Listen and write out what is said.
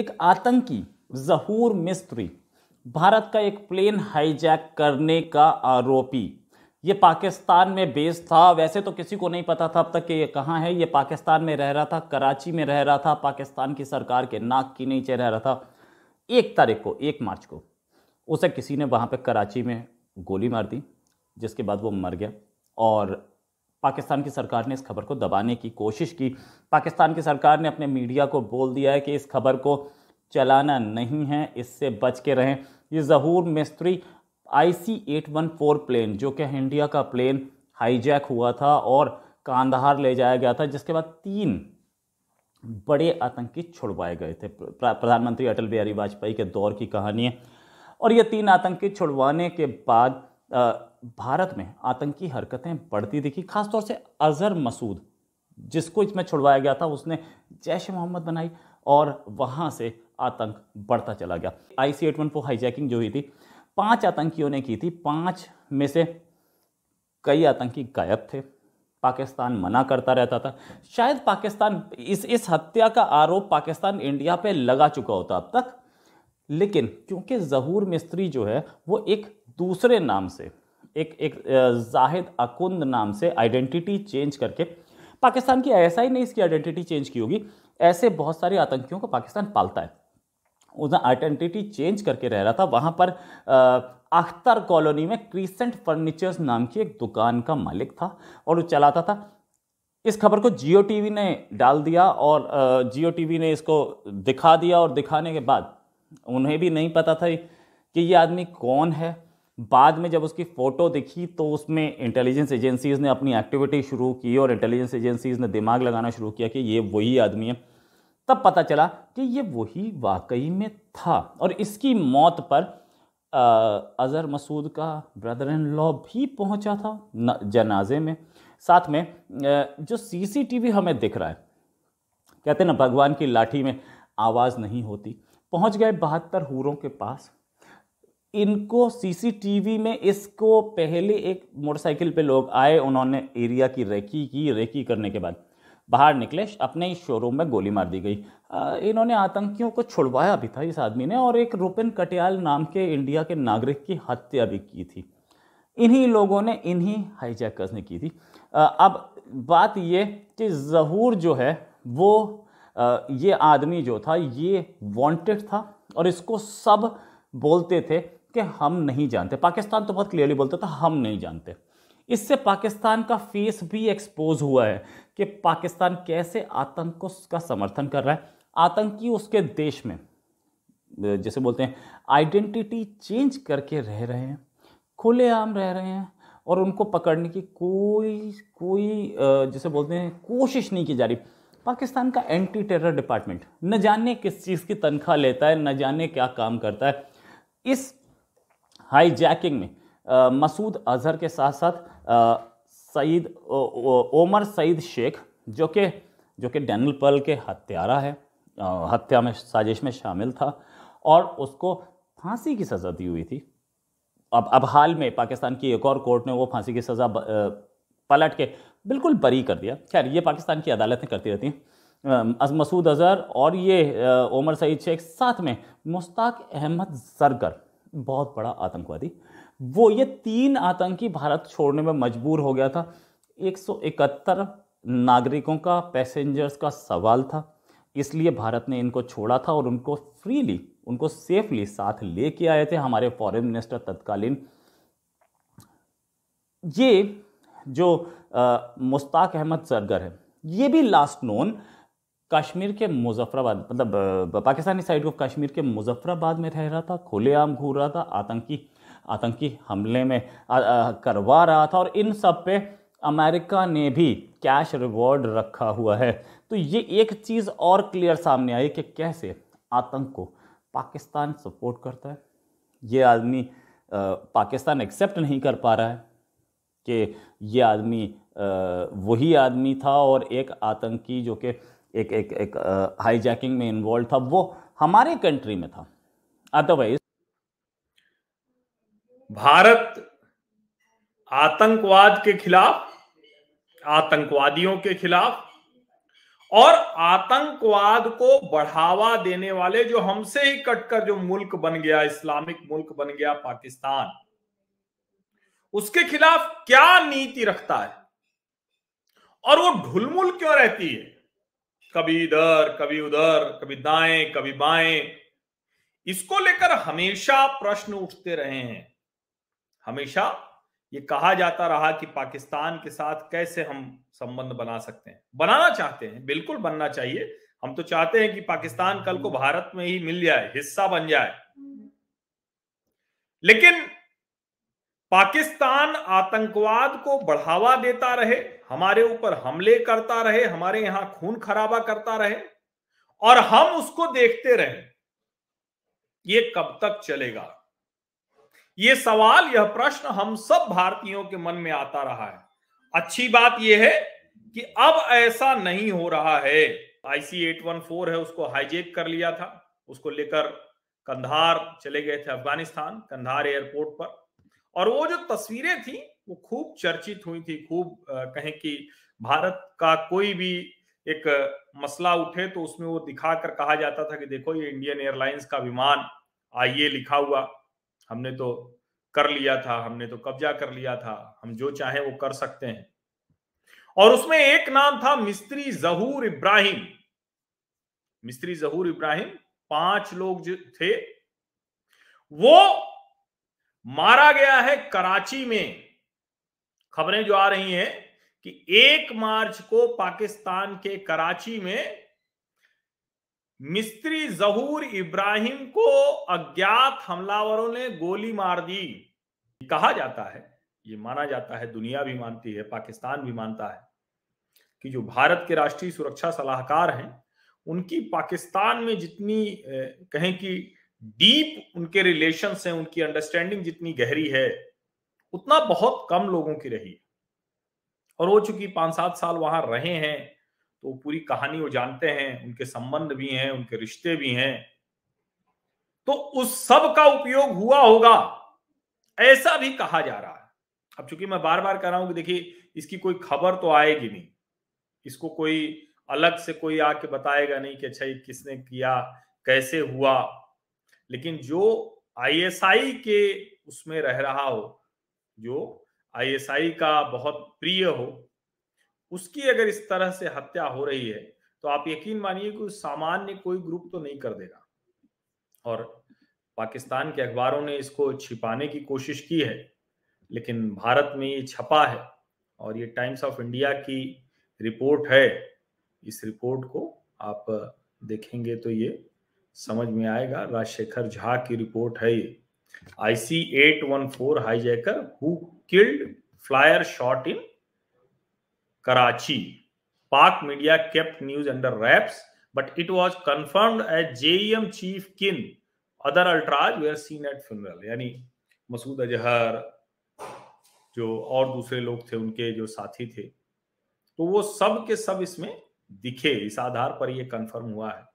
एक आतंकी जहूर मिस्त्री भारत का एक प्लेन हाईजैक करने का आरोपी ये पाकिस्तान में बेस था वैसे तो किसी को नहीं पता था अब तक कि ये कहाँ है ये पाकिस्तान में रह रहा था कराची में रह रहा था पाकिस्तान की सरकार के नाक के नीचे रह रहा था एक तारीख को एक मार्च को उसे किसी ने वहाँ पे कराची में गोली मार दी जिसके बाद वो मर गया और पाकिस्तान की सरकार ने इस खबर को दबाने की कोशिश की पाकिस्तान की सरकार ने अपने मीडिया को बोल दिया है कि इस खबर को चलाना नहीं है इससे बच के रहें ये Zahoor Mistry I C eight one four plane जो कि इंडिया का प्लेन हाईजैक हुआ था और कांधार ले जाया गया था जिसके बाद तीन बड़े आतंकी छुड़वाए गए थे प्रधानमंत्री अटल बिहारी वाजपेयी के दौर की कहानी है और ये तीन आतंकी छुड़वाने के बाद भारत में आतंकी हरकतें बढ़ती दिखी खासतौर से अजहर मसूद जिसको इसमें छुड़वाया गया था उसने जैश मोहम्मद बनाई और वहाँ से आतंक बढ़ता चला गया I C eight one four hijacking जो हुई थी पांच आतंकियों ने की थी पांच में से कई आतंकी गायब थे पाकिस्तान मना करता रहता था शायद पाकिस्तान इस इस हत्या का आरोप पाकिस्तान इंडिया पे लगा चुका होता अब तक लेकिन क्योंकि जहूर मिस्त्री जो है वो एक दूसरे नाम से एक एक जाहिद अकुंद नाम से आइडेंटिटी चेंज करके पाकिस्तान की आई ने इसकी आइडेंटिटी चेंज की होगी ऐसे बहुत सारे आतंकियों को पाकिस्तान पालता है उसने आइडेंटिटी चेंज करके रह रहा था वहाँ पर अख्तर कॉलोनी में क्रीसेंट फर्नीचर्स नाम की एक दुकान का मालिक था और वो चलाता था इस खबर को जियो टीवी ने डाल दिया और जियो टीवी ने इसको दिखा दिया और दिखाने के बाद उन्हें भी नहीं पता था कि ये आदमी कौन है बाद में जब उसकी फ़ोटो दिखी तो उसमें इंटेलिजेंस एजेंसीज़ ने अपनी एक्टिविटी शुरू की और इंटेलिजेंस एजेंसीज़ ने दिमाग लगाना शुरू किया कि ये वही आदमी है तब पता चला कि ये वही वाकई में था और इसकी मौत पर अज़हर मसूद का ब्रदर इन लॉ भी पहुंचा था जनाजे में साथ में जो सीसीटीवी हमें दिख रहा है कहते हैं ना भगवान की लाठी में आवाज़ नहीं होती पहुंच गए बहत्तर हूरों के पास इनको सीसीटीवी में इसको पहले एक मोटरसाइकिल पे लोग आए उन्होंने एरिया की रेकी की रेकी करने के बाद बाहर निकले अपने ही शोरूम में गोली मार दी गई इन्होंने आतंकियों को छुड़वाया भी था इस आदमी ने और एक रुपिन कटियाल नाम के इंडिया के नागरिक की हत्या भी की थी इन्हीं लोगों ने इन्हीं हाईजैकर्स ने की थी अब बात ये कि जहूर जो है वो ये आदमी जो था ये वांटेड था और इसको सब बोलते थे कि हम नहीं जानते पाकिस्तान तो बहुत क्लियरली बोलता था हम नहीं जानते इससे पाकिस्तान का फेस भी एक्सपोज हुआ है कि पाकिस्तान कैसे आतंक को उसका समर्थन कर रहा है आतंकी उसके देश में जैसे बोलते हैं आइडेंटिटी चेंज करके रह रहे हैं खुलेआम रह रहे हैं और उनको पकड़ने की कोई कोई जैसे बोलते हैं कोशिश नहीं की जा रही पाकिस्तान का एंटी टेरर डिपार्टमेंट न जाने किस चीज़ की तनख्वाह लेता है न जाने क्या काम करता है इस हाईजैकिंग में मसूद अजहर के साथ साथ सईद ओमर सईद शेख जो कि जो कि डैनल पल के हत्यारा है हत्या में साजिश में शामिल था और उसको फांसी की सज़ा दी हुई थी अब अब हाल में पाकिस्तान की एक और कोर्ट ने वो फांसी की सज़ा पलट के बिल्कुल बरी कर दिया खैर ये पाकिस्तान की अदालतें करती रहती हैं मसूद अजहर और ये ओमर सईद शेख साथ में मुश्ताक अहमद सरगर बहुत बड़ा आतंकवादी वो ये तीन आतंकी भारत छोड़ने में मजबूर हो गया था 171 नागरिकों का पैसेंजर्स का सवाल था इसलिए भारत ने इनको छोड़ा था और उनको फ्रीली उनको सेफली साथ लेके आए थे हमारे फॉरेन मिनिस्टर तत्कालीन ये जो मुश्ताक अहमद सरगर है ये भी लास्ट नोन कश्मीर के मुजफ्फराबाद मतलब पाकिस्तानी साइड ऑफ कश्मीर के मुजफ्फराबाद में रह रहा था खुलेआम घूर रहा था आतंकी आतंकी हमले में आ, आ, करवा रहा था और इन सब पे अमेरिका ने भी कैश रिवॉर्ड रखा हुआ है तो ये एक चीज़ और क्लियर सामने आई कि कैसे आतंक को पाकिस्तान सपोर्ट करता है ये आदमी पाकिस्तान एक्सेप्ट नहीं कर पा रहा है कि ये आदमी वही आदमी था और एक आतंकी जो कि एक एक एक हाईजैकिंग में इन्वॉल्व था वो हमारे कंट्री में था अदरवाइज भारत आतंकवाद के खिलाफ आतंकवादियों के खिलाफ और आतंकवाद को बढ़ावा देने वाले जो हमसे ही कटकर जो मुल्क बन गया इस्लामिक मुल्क बन गया पाकिस्तान उसके खिलाफ क्या नीति रखता है और वो ढुलमुल क्यों रहती है कभी इधर कभी उधर कभी दाएं कभी बाएं इसको लेकर हमेशा प्रश्न उठते रहे हैं हमेशा ये कहा जाता रहा कि पाकिस्तान के साथ कैसे हम संबंध बना सकते हैं बनाना चाहते हैं बिल्कुल बनना चाहिए हम तो चाहते हैं कि पाकिस्तान कल को भारत में ही मिल जाए हिस्सा बन जाए लेकिन पाकिस्तान आतंकवाद को बढ़ावा देता रहे हमारे ऊपर हमले करता रहे हमारे यहां खून खराबा करता रहे और हम उसको देखते रहे ये कब तक चलेगा ये सवाल यह प्रश्न हम सब भारतीयों के मन में आता रहा है अच्छी बात यह है कि अब ऐसा नहीं हो रहा है आईसी 814 है उसको हाईजेक कर लिया था उसको लेकर कंधार चले गए थे अफगानिस्तान कंधार एयरपोर्ट पर और वो जो तस्वीरें थी वो खूब चर्चित हुई थी खूब कहें कि भारत का कोई भी एक मसला उठे तो उसमें वो दिखाकर कहा जाता था कि देखो ये इंडियन एयरलाइंस का विमान आइए लिखा हुआ हमने तो कर लिया था हमने तो कब्जा कर लिया था हम जो चाहे वो कर सकते हैं और उसमें एक नाम था मिस्त्री जहूर इब्राहिम मिस्त्री जहूर इब्राहिम पांच लोग जो थे वो मारा गया है कराची में खबरें जो आ रही हैं कि एक मार्च को पाकिस्तान के कराची में मिस्त्री जहूर इब्राहिम को अज्ञात हमलावरों ने गोली मार दी कहा जाता है ये माना जाता है दुनिया भी मानती है पाकिस्तान भी मानता है कि जो भारत के राष्ट्रीय सुरक्षा सलाहकार हैं उनकी पाकिस्तान में जितनी कहें कि डीप उनके रिलेशन है उनकी अंडरस्टैंडिंग जितनी गहरी है उतना बहुत कम लोगों की रही है और वो चूंकि पांच सात साल वहां रहे हैं तो पूरी कहानी वो जानते हैं उनके संबंध भी हैं उनके रिश्ते भी हैं तो उस सब का उपयोग हुआ होगा ऐसा भी कहा जा रहा है अब चूंकि मैं बार बार कह रहा हूं कि देखिए इसकी कोई खबर तो आएगी नहीं इसको कोई अलग से कोई आके बताएगा नहीं कि अच्छा ये किसने किया कैसे हुआ लेकिन जो आईएसआई के उसमें रह रहा हो जो आईएसआई का बहुत प्रिय हो उसकी अगर इस तरह से हत्या हो रही है तो आप यकीन मानिए कि सामान्य कोई ग्रुप तो नहीं कर देगा और पाकिस्तान के अखबारों ने इसको छिपाने की कोशिश की है लेकिन भारत में ये छपा है और ये टाइम्स ऑफ इंडिया की रिपोर्ट है इस रिपोर्ट को आप देखेंगे तो ये समझ में आएगा राजशेखर झा की रिपोर्ट है ये IC four hijacker who killed flyer shot in Karachi Pak media kept news under wraps but it was confirmed as JEM chief kin other ultras were seen at funeral यानी मसूद अजहर जो और दूसरे लोग थे उनके जो साथी थे तो वो सब के सब इसमें दिखे इस आधार पर ये कंफर्म हुआ है